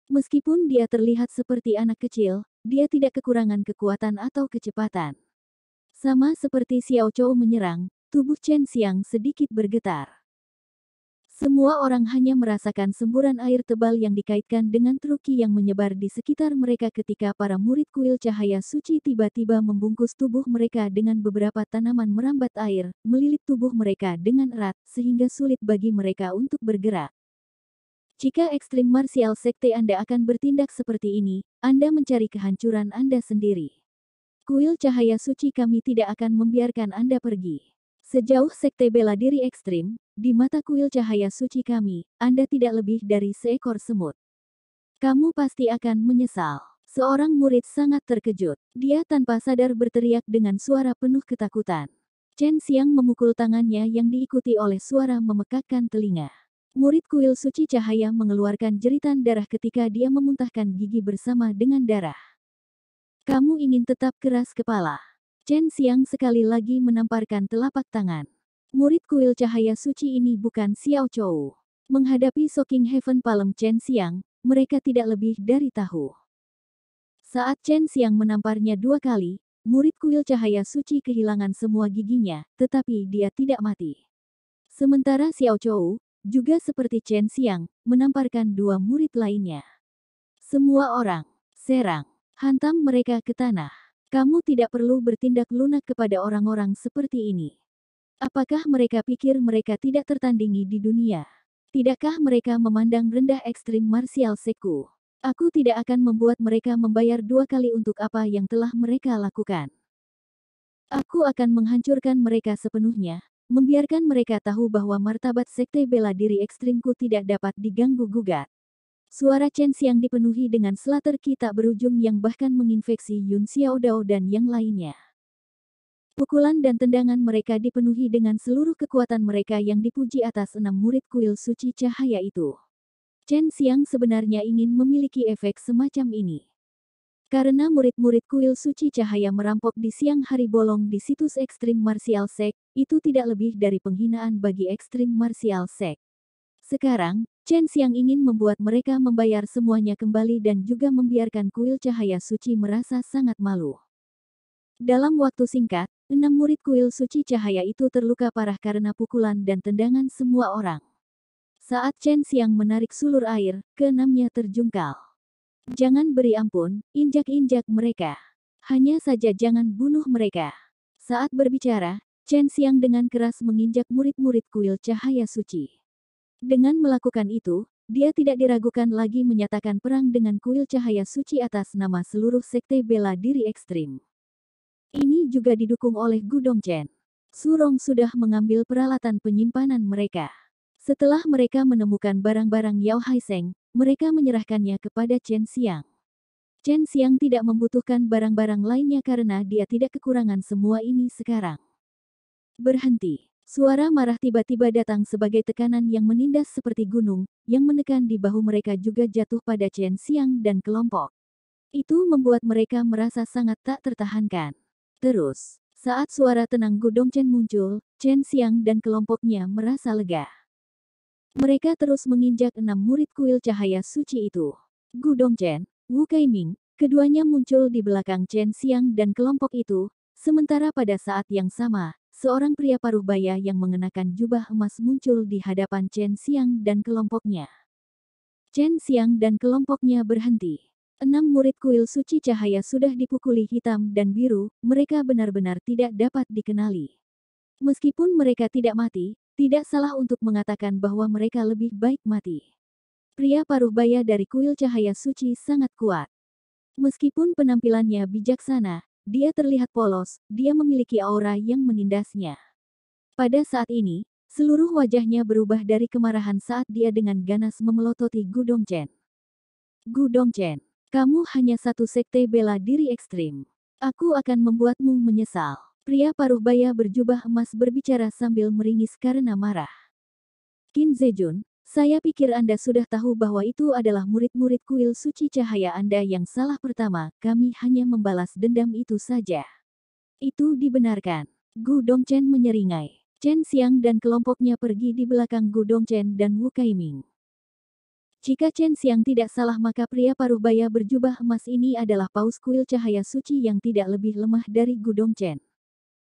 Meskipun dia terlihat seperti anak kecil, dia tidak kekurangan kekuatan atau kecepatan. Sama seperti Xiao Chou menyerang, tubuh Chen Xiang sedikit bergetar. Semua orang hanya merasakan semburan air tebal yang dikaitkan dengan truki yang menyebar di sekitar mereka ketika para murid kuil cahaya suci tiba-tiba membungkus tubuh mereka dengan beberapa tanaman merambat air, melilit tubuh mereka dengan erat, sehingga sulit bagi mereka untuk bergerak. Jika ekstrim marsial sekte Anda akan bertindak seperti ini, Anda mencari kehancuran Anda sendiri. Kuil cahaya suci kami tidak akan membiarkan Anda pergi. Sejauh sekte bela diri ekstrim, di mata kuil cahaya suci kami, Anda tidak lebih dari seekor semut. Kamu pasti akan menyesal. Seorang murid sangat terkejut. Dia tanpa sadar berteriak dengan suara penuh ketakutan. Chen Xiang memukul tangannya yang diikuti oleh suara memekakkan telinga. Murid kuil suci cahaya mengeluarkan jeritan darah ketika dia memuntahkan gigi bersama dengan darah. Kamu ingin tetap keras kepala. Chen Xiang sekali lagi menamparkan telapak tangan. Murid kuil cahaya suci ini bukan Xiao Chou. Menghadapi Soking Heaven Palem Chen Siang, mereka tidak lebih dari tahu. Saat Chen Siang menamparnya dua kali, murid kuil cahaya suci kehilangan semua giginya, tetapi dia tidak mati. Sementara Xiao Chou, juga seperti Chen Siang, menamparkan dua murid lainnya. Semua orang, serang, hantam mereka ke tanah. Kamu tidak perlu bertindak lunak kepada orang-orang seperti ini. Apakah mereka pikir mereka tidak tertandingi di dunia? Tidakkah mereka memandang rendah ekstrim martial seku? Aku tidak akan membuat mereka membayar dua kali untuk apa yang telah mereka lakukan. Aku akan menghancurkan mereka sepenuhnya, membiarkan mereka tahu bahwa martabat sekte bela diri ekstrimku tidak dapat diganggu-gugat. Suara Chen yang dipenuhi dengan selater kita berujung yang bahkan menginfeksi Yun Xiaodao dan yang lainnya. Pukulan dan tendangan mereka dipenuhi dengan seluruh kekuatan mereka yang dipuji atas enam murid kuil suci cahaya itu. Chen Xiang sebenarnya ingin memiliki efek semacam ini. Karena murid-murid kuil suci cahaya merampok di siang hari bolong di situs ekstrim martial sek, itu tidak lebih dari penghinaan bagi ekstrim martial sek. Sekarang, Chen Xiang ingin membuat mereka membayar semuanya kembali dan juga membiarkan kuil cahaya suci merasa sangat malu. Dalam waktu singkat, Enam murid kuil suci cahaya itu terluka parah karena pukulan dan tendangan semua orang. Saat Chen Xiang menarik sulur air, keenamnya terjungkal. Jangan beri ampun, injak-injak mereka. Hanya saja jangan bunuh mereka. Saat berbicara, Chen Xiang dengan keras menginjak murid-murid kuil cahaya suci. Dengan melakukan itu, dia tidak diragukan lagi menyatakan perang dengan kuil cahaya suci atas nama seluruh sekte bela diri ekstrim. Ini juga didukung oleh Gudong Chen. Surong sudah mengambil peralatan penyimpanan mereka. Setelah mereka menemukan barang-barang Yao Haiseng, mereka menyerahkannya kepada Chen Xiang. Chen Xiang tidak membutuhkan barang-barang lainnya karena dia tidak kekurangan semua ini sekarang. Berhenti. Suara marah tiba-tiba datang sebagai tekanan yang menindas seperti gunung, yang menekan di bahu mereka juga jatuh pada Chen Xiang dan kelompok. Itu membuat mereka merasa sangat tak tertahankan. Terus, saat suara tenang Gudong Chen muncul, Chen Siang dan kelompoknya merasa lega. Mereka terus menginjak enam murid kuil cahaya suci itu. Gudong Chen, Wu Kaiming, keduanya muncul di belakang Chen Siang dan kelompok itu, sementara pada saat yang sama, seorang pria paruh baya yang mengenakan jubah emas muncul di hadapan Chen Siang dan kelompoknya. Chen Siang dan kelompoknya berhenti. Enam murid kuil suci cahaya sudah dipukuli hitam dan biru, mereka benar-benar tidak dapat dikenali. Meskipun mereka tidak mati, tidak salah untuk mengatakan bahwa mereka lebih baik mati. Pria paruh baya dari kuil cahaya suci sangat kuat. Meskipun penampilannya bijaksana, dia terlihat polos, dia memiliki aura yang menindasnya. Pada saat ini, seluruh wajahnya berubah dari kemarahan saat dia dengan ganas memelototi Gudong Chen. Gudong Chen, kamu hanya satu sekte bela diri ekstrim. Aku akan membuatmu menyesal. Pria paruh baya berjubah emas berbicara sambil meringis karena marah. Kim Zejun, saya pikir Anda sudah tahu bahwa itu adalah murid-murid kuil suci cahaya Anda yang salah pertama, kami hanya membalas dendam itu saja. Itu dibenarkan. Gu Dongchen menyeringai. Chen Xiang dan kelompoknya pergi di belakang Gu Dongchen dan Wu Kaiming. Jika Chen Xiang tidak salah maka pria paruh baya berjubah emas ini adalah paus kuil cahaya suci yang tidak lebih lemah dari Gudong Chen.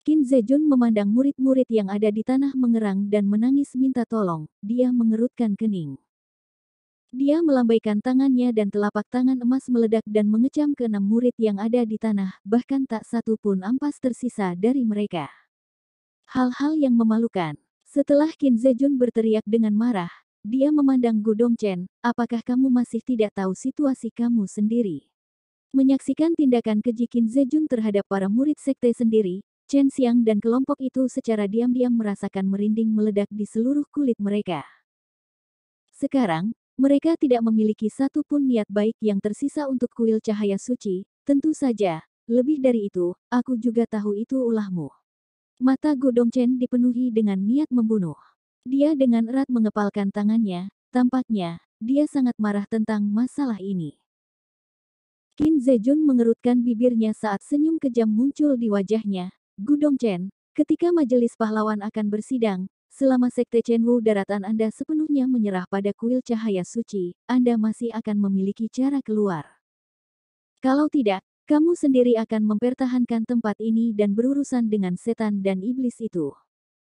Qin Zhejun memandang murid-murid yang ada di tanah mengerang dan menangis minta tolong, dia mengerutkan kening. Dia melambaikan tangannya dan telapak tangan emas meledak dan mengecam ke enam murid yang ada di tanah, bahkan tak satu pun ampas tersisa dari mereka. Hal-hal yang memalukan. Setelah Qin Zhejun berteriak dengan marah, dia memandang Gudong Chen, apakah kamu masih tidak tahu situasi kamu sendiri? Menyaksikan tindakan keji Qin Zhejun terhadap para murid sekte sendiri, Chen Xiang dan kelompok itu secara diam-diam merasakan merinding meledak di seluruh kulit mereka. Sekarang, mereka tidak memiliki satu pun niat baik yang tersisa untuk kuil cahaya suci, tentu saja. Lebih dari itu, aku juga tahu itu ulahmu. Mata Godong Chen dipenuhi dengan niat membunuh. Dia dengan erat mengepalkan tangannya, tampaknya, dia sangat marah tentang masalah ini. Qin Zejun mengerutkan bibirnya saat senyum kejam muncul di wajahnya. Gudong Chen, ketika majelis pahlawan akan bersidang, selama Sekte Chen Wu daratan Anda sepenuhnya menyerah pada kuil cahaya suci, Anda masih akan memiliki cara keluar. Kalau tidak, kamu sendiri akan mempertahankan tempat ini dan berurusan dengan setan dan iblis itu.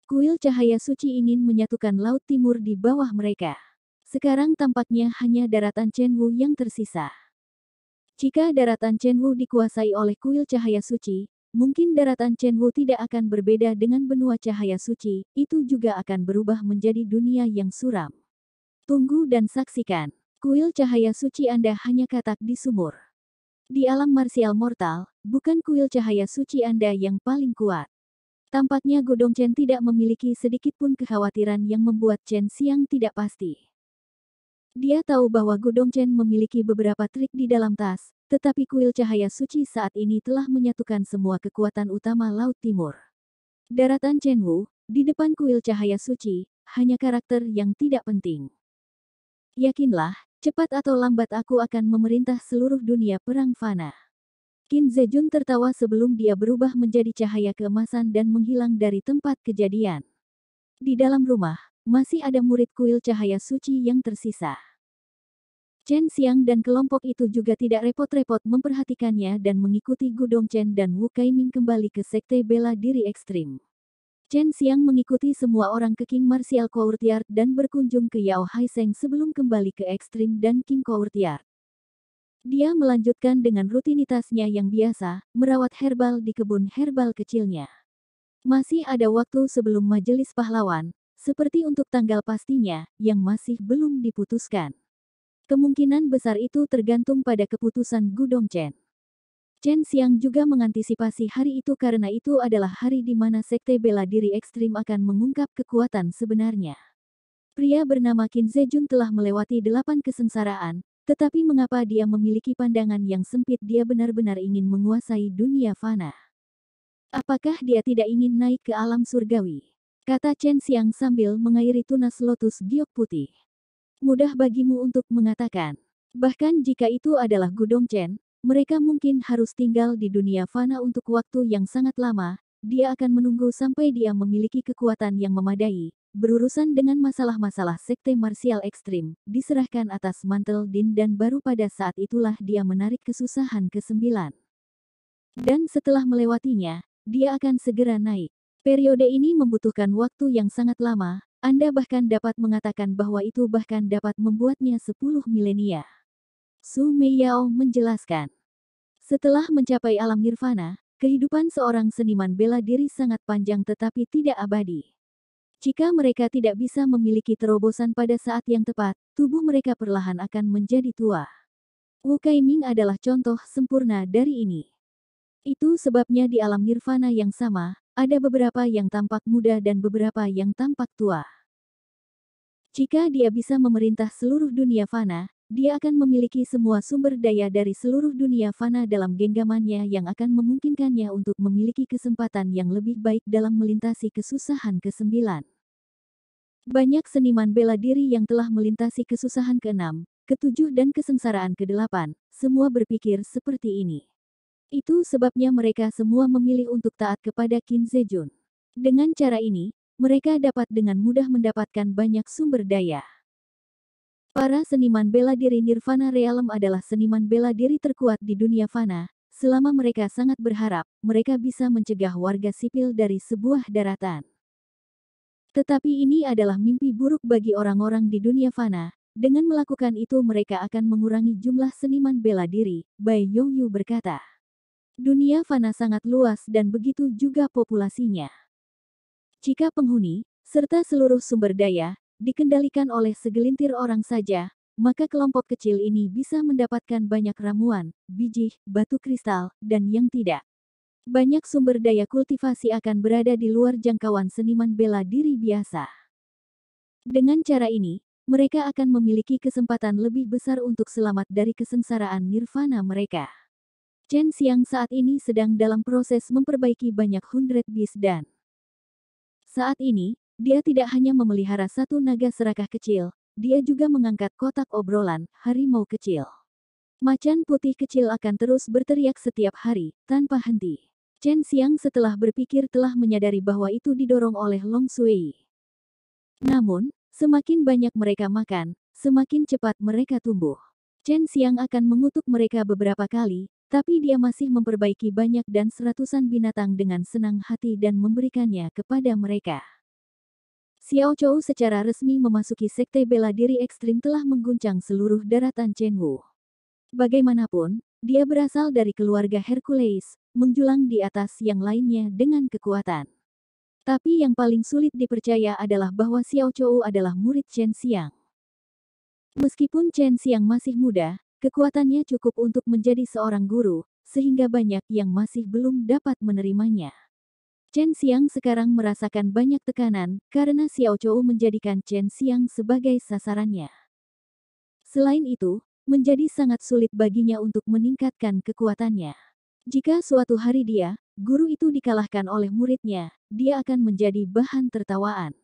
Kuil cahaya suci ingin menyatukan Laut Timur di bawah mereka. Sekarang tampaknya hanya daratan Chenwu yang tersisa. Jika daratan Chenwu dikuasai oleh kuil cahaya suci, mungkin daratan Chenwu tidak akan berbeda dengan benua cahaya suci, itu juga akan berubah menjadi dunia yang suram. Tunggu dan saksikan, kuil cahaya suci Anda hanya katak di sumur. Di alam Martial mortal, bukan kuil cahaya suci Anda yang paling kuat. Tampaknya Godong Chen tidak memiliki sedikitpun kekhawatiran yang membuat Chen Siang tidak pasti. Dia tahu bahwa Godong Chen memiliki beberapa trik di dalam tas, tetapi kuil cahaya suci saat ini telah menyatukan semua kekuatan utama Laut Timur. Daratan Chen Wu, di depan kuil cahaya suci, hanya karakter yang tidak penting. Yakinlah, cepat atau lambat aku akan memerintah seluruh dunia perang fana. Kin Zejun tertawa sebelum dia berubah menjadi cahaya keemasan dan menghilang dari tempat kejadian. Di dalam rumah, masih ada murid kuil cahaya suci yang tersisa. Chen Xiang dan kelompok itu juga tidak repot-repot memperhatikannya dan mengikuti Gudong Chen dan Wu Kaiming kembali ke sekte bela diri ekstrim. Chen Xiang mengikuti semua orang ke King Martial Courtyard dan berkunjung ke Yao Haiseng sebelum kembali ke Ekstrim dan King Courtyard. Dia melanjutkan dengan rutinitasnya yang biasa, merawat herbal di kebun herbal kecilnya. Masih ada waktu sebelum majelis pahlawan, seperti untuk tanggal pastinya, yang masih belum diputuskan. Kemungkinan besar itu tergantung pada keputusan Gudong Chen. Chen Xiang juga mengantisipasi hari itu karena itu adalah hari di mana sekte bela diri ekstrim akan mengungkap kekuatan sebenarnya. Pria bernama Qin Zhejun telah melewati delapan kesengsaraan, tetapi mengapa dia memiliki pandangan yang sempit dia benar-benar ingin menguasai dunia fana? Apakah dia tidak ingin naik ke alam surgawi? Kata Chen Xiang sambil mengairi tunas lotus giok putih. Mudah bagimu untuk mengatakan. Bahkan jika itu adalah Gudong Chen, mereka mungkin harus tinggal di dunia fana untuk waktu yang sangat lama, dia akan menunggu sampai dia memiliki kekuatan yang memadai. Berurusan dengan masalah-masalah sekte marsial ekstrim, diserahkan atas mantel Din dan baru pada saat itulah dia menarik kesusahan ke-9. Dan setelah melewatinya, dia akan segera naik. Periode ini membutuhkan waktu yang sangat lama, Anda bahkan dapat mengatakan bahwa itu bahkan dapat membuatnya 10 milenia. Su Meiyao menjelaskan. Setelah mencapai alam nirvana, Kehidupan seorang seniman bela diri sangat panjang tetapi tidak abadi. Jika mereka tidak bisa memiliki terobosan pada saat yang tepat, tubuh mereka perlahan akan menjadi tua. Wu Kaiming adalah contoh sempurna dari ini. Itu sebabnya di alam nirvana yang sama, ada beberapa yang tampak muda dan beberapa yang tampak tua. Jika dia bisa memerintah seluruh dunia fana, dia akan memiliki semua sumber daya dari seluruh dunia fana dalam genggamannya yang akan memungkinkannya untuk memiliki kesempatan yang lebih baik dalam melintasi kesusahan kesembilan. Banyak seniman bela diri yang telah melintasi kesusahan keenam, ketujuh dan kesengsaraan kedelapan, semua berpikir seperti ini. Itu sebabnya mereka semua memilih untuk taat kepada Kim Sejun. Dengan cara ini, mereka dapat dengan mudah mendapatkan banyak sumber daya. Para seniman bela diri Nirvana Realm adalah seniman bela diri terkuat di dunia fana. Selama mereka sangat berharap, mereka bisa mencegah warga sipil dari sebuah daratan. Tetapi ini adalah mimpi buruk bagi orang-orang di dunia fana. Dengan melakukan itu mereka akan mengurangi jumlah seniman bela diri, Bai Yu berkata. Dunia fana sangat luas dan begitu juga populasinya. Jika penghuni, serta seluruh sumber daya, dikendalikan oleh segelintir orang saja, maka kelompok kecil ini bisa mendapatkan banyak ramuan, biji, batu kristal, dan yang tidak. Banyak sumber daya kultivasi akan berada di luar jangkauan seniman bela diri biasa. Dengan cara ini, mereka akan memiliki kesempatan lebih besar untuk selamat dari kesengsaraan nirvana mereka. Chen Xiang saat ini sedang dalam proses memperbaiki banyak hundred bis dan saat ini, dia tidak hanya memelihara satu naga serakah kecil, dia juga mengangkat kotak obrolan harimau kecil. Macan putih kecil akan terus berteriak setiap hari, tanpa henti. Chen Xiang setelah berpikir telah menyadari bahwa itu didorong oleh Long Sui. Namun, semakin banyak mereka makan, semakin cepat mereka tumbuh. Chen Xiang akan mengutuk mereka beberapa kali, tapi dia masih memperbaiki banyak dan seratusan binatang dengan senang hati dan memberikannya kepada mereka. Xiao Chou secara resmi memasuki sekte bela diri ekstrim telah mengguncang seluruh daratan Chenwu. Bagaimanapun, dia berasal dari keluarga Hercules, menjulang di atas yang lainnya dengan kekuatan. Tapi yang paling sulit dipercaya adalah bahwa Xiao Chou adalah murid Chen Xiang. Meskipun Chen Xiang masih muda, kekuatannya cukup untuk menjadi seorang guru, sehingga banyak yang masih belum dapat menerimanya. Chen Xiang sekarang merasakan banyak tekanan karena Xiao Chou menjadikan Chen Xiang sebagai sasarannya. Selain itu, menjadi sangat sulit baginya untuk meningkatkan kekuatannya. Jika suatu hari dia, guru itu dikalahkan oleh muridnya, dia akan menjadi bahan tertawaan.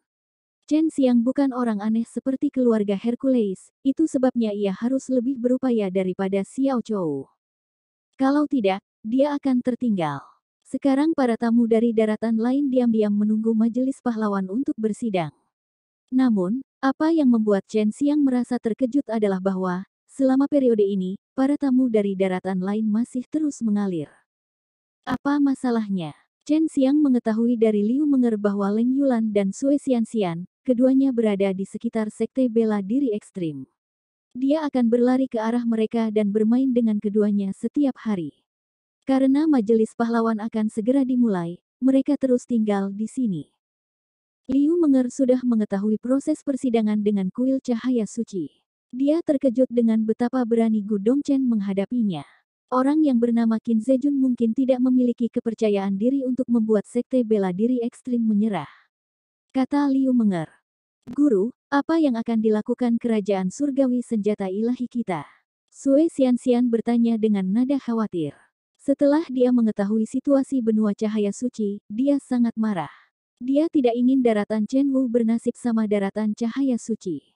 Chen Xiang bukan orang aneh seperti keluarga Hercules, itu sebabnya ia harus lebih berupaya daripada Xiao Chou. Kalau tidak, dia akan tertinggal. Sekarang para tamu dari daratan lain diam-diam menunggu majelis pahlawan untuk bersidang. Namun, apa yang membuat Chen Xiang merasa terkejut adalah bahwa, selama periode ini, para tamu dari daratan lain masih terus mengalir. Apa masalahnya? Chen Xiang mengetahui dari Liu Menger bahwa Leng Yulan dan Sue Xianxian, keduanya berada di sekitar sekte bela diri ekstrim. Dia akan berlari ke arah mereka dan bermain dengan keduanya setiap hari. Karena majelis pahlawan akan segera dimulai, mereka terus tinggal di sini. Liu Menger sudah mengetahui proses persidangan dengan kuil cahaya suci. Dia terkejut dengan betapa berani Gu Dongchen menghadapinya. Orang yang bernama Qin Zejun mungkin tidak memiliki kepercayaan diri untuk membuat sekte bela diri ekstrim menyerah. Kata Liu Menger. Guru, apa yang akan dilakukan kerajaan surgawi senjata ilahi kita? Sue Xian bertanya dengan nada khawatir. Setelah dia mengetahui situasi benua cahaya suci, dia sangat marah. Dia tidak ingin daratan Chen Wu bernasib sama daratan cahaya suci.